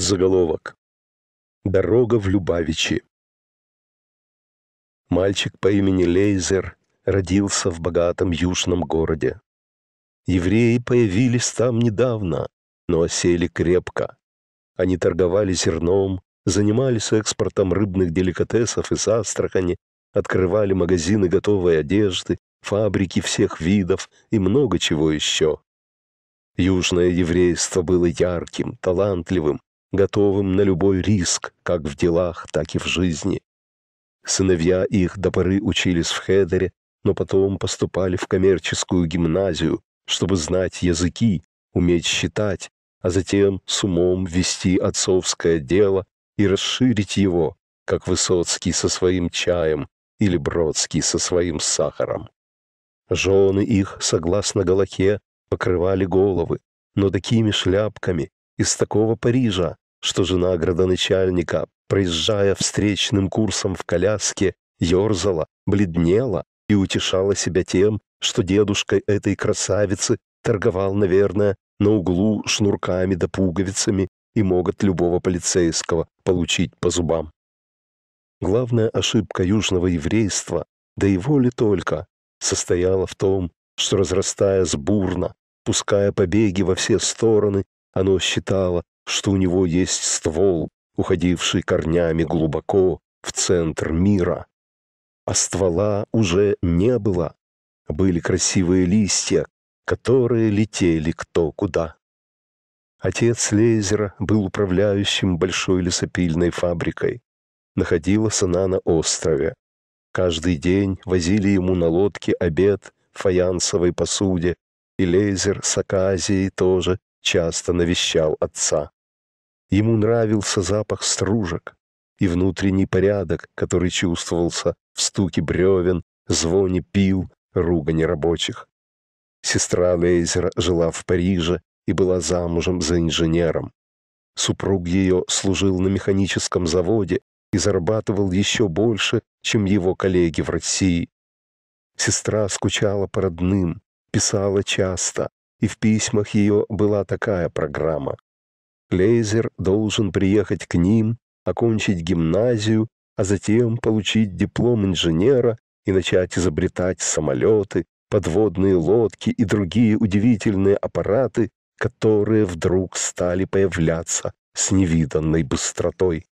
заголовок. Дорога в Любавичи. Мальчик по имени Лейзер родился в богатом южном городе. Евреи появились там недавно, но осели крепко. Они торговали зерном, занимались экспортом рыбных деликатесов из Астрахани, открывали магазины готовой одежды, фабрики всех видов и много чего еще. Южное еврейство было ярким, талантливым, готовым на любой риск, как в делах, так и в жизни. Сыновья их до поры учились в Хедере, но потом поступали в коммерческую гимназию, чтобы знать языки, уметь считать, а затем с умом вести отцовское дело и расширить его, как Высоцкий со своим чаем или Бродский со своим сахаром. Жены их, согласно Галаке, покрывали головы, но такими шляпками из такого Парижа, что жена градоначальника, проезжая встречным курсом в коляске, ерзала, бледнела и утешала себя тем, что дедушка этой красавицы торговал, наверное, на углу шнурками да пуговицами и могут любого полицейского получить по зубам. Главная ошибка южного еврейства, да и воли только, состояла в том, что, разрастаясь бурно, пуская побеги во все стороны, оно считало, что у него есть ствол, уходивший корнями глубоко в центр мира. А ствола уже не было. Были красивые листья, которые летели кто куда. Отец Лейзера был управляющим большой лесопильной фабрикой. Находилась она на острове. Каждый день возили ему на лодке обед в фаянсовой посуде, и Лейзер с Аказией тоже часто навещал отца. Ему нравился запах стружек и внутренний порядок, который чувствовался в стуке бревен, звоне пил, ругани рабочих. Сестра Лейзера жила в Париже и была замужем за инженером. Супруг ее служил на механическом заводе и зарабатывал еще больше, чем его коллеги в России. Сестра скучала по родным, писала часто, и в письмах ее была такая программа. Лейзер должен приехать к ним, окончить гимназию, а затем получить диплом инженера и начать изобретать самолеты, подводные лодки и другие удивительные аппараты, которые вдруг стали появляться с невиданной быстротой.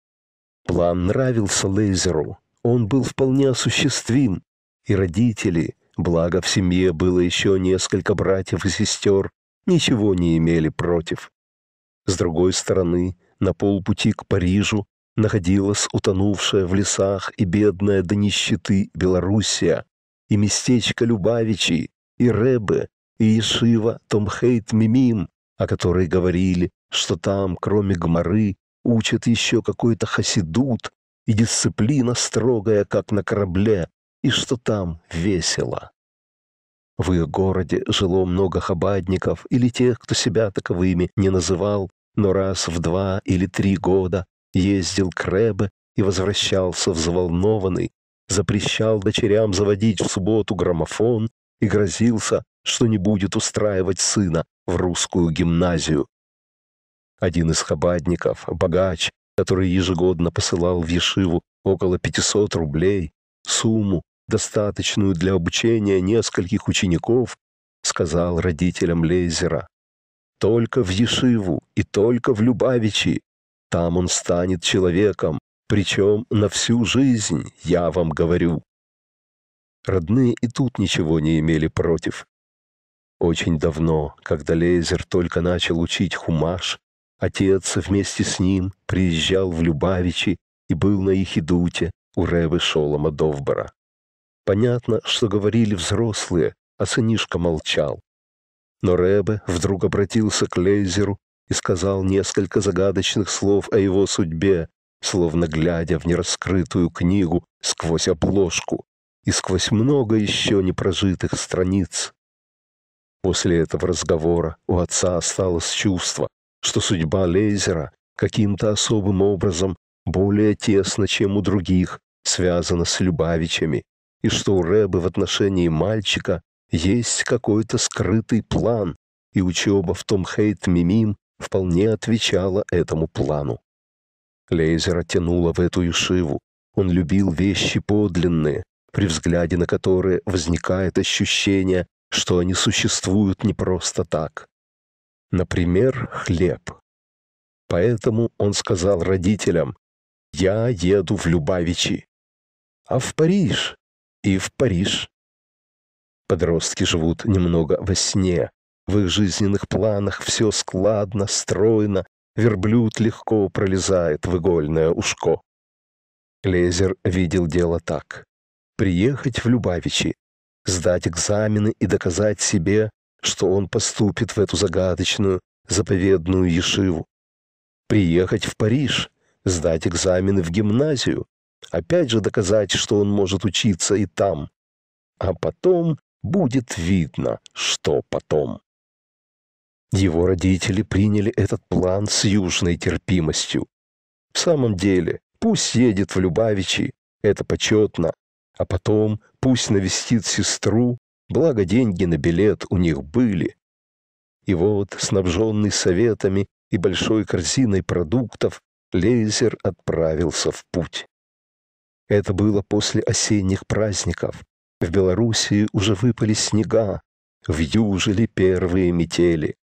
План нравился Лейзеру, он был вполне осуществим, и родители, Благо, в семье было еще несколько братьев и сестер, ничего не имели против. С другой стороны, на полпути к Парижу находилась утонувшая в лесах и бедная до нищеты Белоруссия, и местечко Любавичи, и Ребе, и Ешива Томхейт Мимим, о которой говорили, что там, кроме гмары, учат еще какой-то хасидут, и дисциплина строгая, как на корабле, и что там весело. В их городе жило много хабадников или тех, кто себя таковыми не называл, но раз в два или три года ездил к Рэбе и возвращался взволнованный, запрещал дочерям заводить в субботу граммофон и грозился, что не будет устраивать сына в русскую гимназию. Один из хабадников, богач, который ежегодно посылал в Ешиву около 500 рублей, сумму, достаточную для обучения нескольких учеников, сказал родителям Лейзера. Только в Ешиву и только в Любавичи. Там он станет человеком, причем на всю жизнь, я вам говорю. Родные и тут ничего не имели против. Очень давно, когда Лейзер только начал учить хумаш, отец вместе с ним приезжал в Любавичи и был на Ихидуте у Ревы Шолома Довбора. Понятно, что говорили взрослые, а сынишка молчал. Но Рэбе вдруг обратился к Лейзеру и сказал несколько загадочных слов о его судьбе, словно глядя в нераскрытую книгу сквозь обложку и сквозь много еще непрожитых страниц. После этого разговора у отца осталось чувство, что судьба Лейзера каким-то особым образом более тесно, чем у других, связана с Любавичами, и что у Рэбы в отношении мальчика есть какой-то скрытый план, и учеба в Том Хейт Мимим вполне отвечала этому плану. Лейзера тянуло в эту ишиву. Он любил вещи подлинные, при взгляде на которые возникает ощущение, что они существуют не просто так. Например, хлеб. Поэтому он сказал родителям, «Я еду в Любавичи». «А в Париж?» и в Париж. Подростки живут немного во сне. В их жизненных планах все складно, стройно, верблюд легко пролезает в игольное ушко. Лезер видел дело так. Приехать в Любавичи, сдать экзамены и доказать себе, что он поступит в эту загадочную, заповедную Ешиву. Приехать в Париж, сдать экзамены в гимназию, Опять же доказать, что он может учиться и там. А потом будет видно, что потом. Его родители приняли этот план с южной терпимостью. В самом деле, пусть едет в Любавичи, это почетно, а потом пусть навестит сестру, благо деньги на билет у них были. И вот, снабженный советами и большой корзиной продуктов, Лейзер отправился в путь. Это было после осенних праздников. В Белоруссии уже выпали снега, в Южеле первые метели.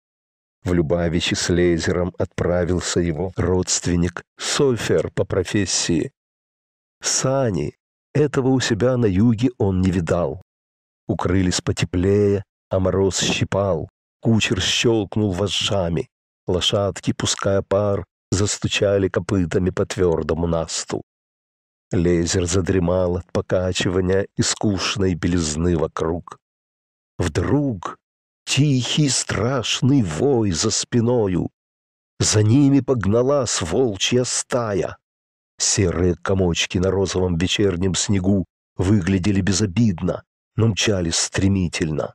В Любавичи с Лейзером отправился его родственник Сольфер по профессии. Сани, этого у себя на юге он не видал. Укрылись потеплее, а мороз щипал. Кучер щелкнул вожжами. Лошадки, пуская пар, застучали копытами по твердому насту. Лезер задремал от покачивания и скучной белизны вокруг. Вдруг тихий страшный вой за спиною. За ними погналась волчья стая. Серые комочки на розовом вечернем снегу выглядели безобидно, но мчались стремительно.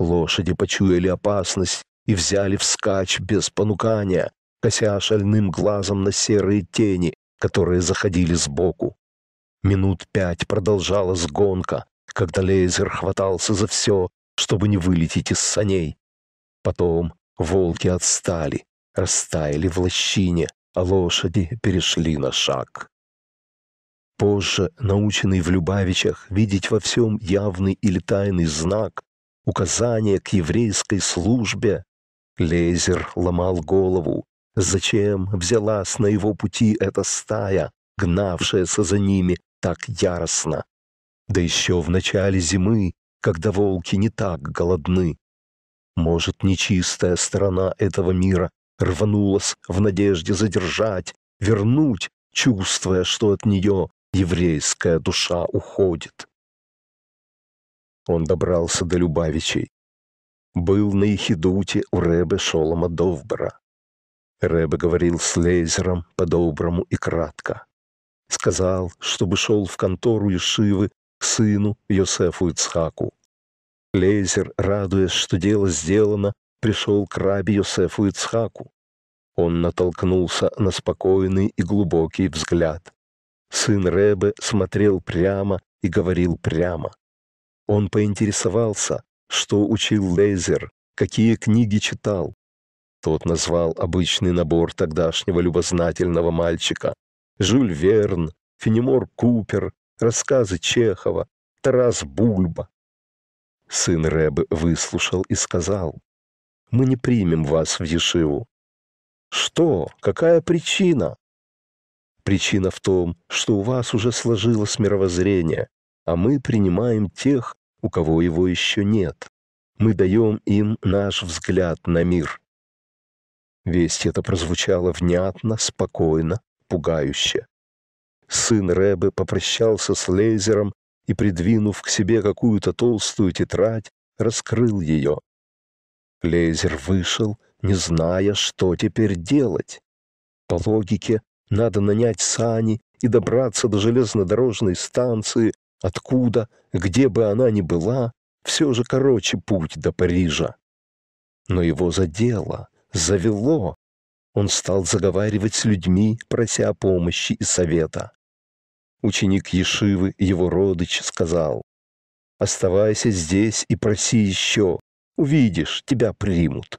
Лошади почуяли опасность и взяли вскачь без понукания, кося шальным глазом на серые тени, которые заходили сбоку. Минут пять продолжалась гонка, когда лейзер хватался за все, чтобы не вылететь из саней. Потом волки отстали, растаяли в лощине, а лошади перешли на шаг. Позже, наученный в Любавичах видеть во всем явный или тайный знак, указание к еврейской службе, Лезер ломал голову. Зачем взялась на его пути эта стая, гнавшаяся за ними так яростно. Да еще в начале зимы, когда волки не так голодны. Может, нечистая сторона этого мира рванулась в надежде задержать, вернуть, чувствуя, что от нее еврейская душа уходит. Он добрался до Любавичей. Был на Ихидуте у Рэбе Шолома Довбера. Рэбе говорил с Лейзером по-доброму и кратко сказал, чтобы шел в контору Ишивы к сыну Йосефу Ицхаку. Лейзер, радуясь, что дело сделано, пришел к рабе Йосефу Ицхаку. Он натолкнулся на спокойный и глубокий взгляд. Сын Рэбе смотрел прямо и говорил прямо. Он поинтересовался, что учил Лейзер, какие книги читал. Тот назвал обычный набор тогдашнего любознательного мальчика Жюль Верн, Фенимор Купер, рассказы Чехова, Тарас Бульба. Сын Рэбы выслушал и сказал, «Мы не примем вас в Ешиву». «Что? Какая причина?» «Причина в том, что у вас уже сложилось мировоззрение, а мы принимаем тех, у кого его еще нет. Мы даем им наш взгляд на мир». Весть это прозвучала внятно, спокойно, пугающе. Сын Рэбы попрощался с Лейзером и, придвинув к себе какую-то толстую тетрадь, раскрыл ее. Лейзер вышел, не зная, что теперь делать. По логике, надо нанять сани и добраться до железнодорожной станции, откуда, где бы она ни была, все же короче путь до Парижа. Но его задело, завело, он стал заговаривать с людьми, прося о помощи и совета. Ученик Ешивы, его родич, сказал, «Оставайся здесь и проси еще. Увидишь, тебя примут».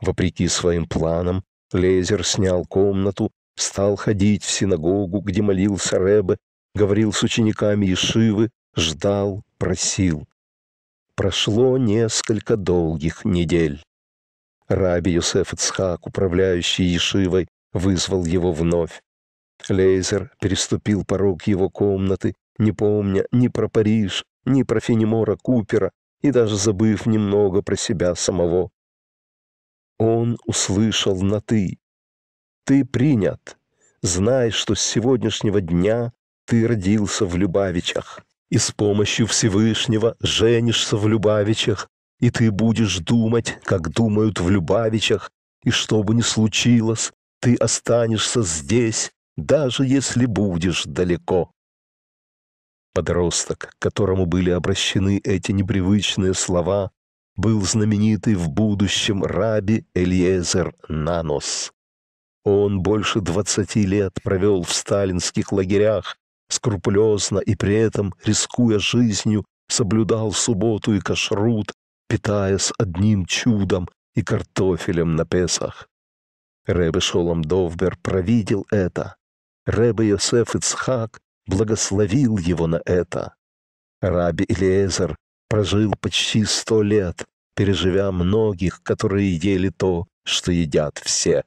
Вопреки своим планам, Лезер снял комнату, стал ходить в синагогу, где молился Рэбе, говорил с учениками Ешивы, ждал, просил. Прошло несколько долгих недель. Раби Юсеф Ицхак, управляющий Ешивой, вызвал его вновь. Лейзер переступил порог его комнаты, не помня ни про Париж, ни про Фенемора Купера и даже забыв немного про себя самого. Он услышал на «ты». «Ты принят. Знай, что с сегодняшнего дня ты родился в Любавичах, и с помощью Всевышнего женишься в Любавичах и ты будешь думать, как думают в Любавичах, и что бы ни случилось, ты останешься здесь, даже если будешь далеко. Подросток, к которому были обращены эти непривычные слова, был знаменитый в будущем раби Элиезер Нанос. Он больше двадцати лет провел в сталинских лагерях, скрупулезно и при этом, рискуя жизнью, соблюдал субботу и кашрут, питаясь одним чудом и картофелем на Песах. Рэбе Шолом Довбер провидел это. Рэбе Йосеф Ицхак благословил его на это. Раби Илиезер прожил почти сто лет, переживя многих, которые ели то, что едят все.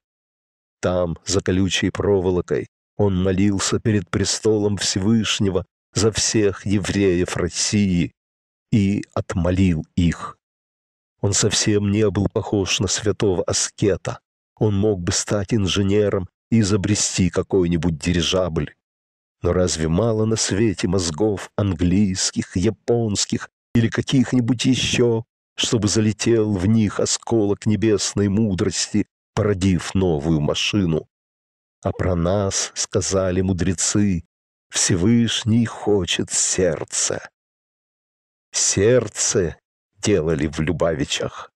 Там, за колючей проволокой, он молился перед престолом Всевышнего за всех евреев России и отмолил их. Он совсем не был похож на святого аскета. Он мог бы стать инженером и изобрести какой-нибудь дирижабль. Но разве мало на свете мозгов английских, японских или каких-нибудь еще, чтобы залетел в них осколок небесной мудрости, породив новую машину? А про нас сказали мудрецы, Всевышний хочет сердце. Сердце делали в Любавичах.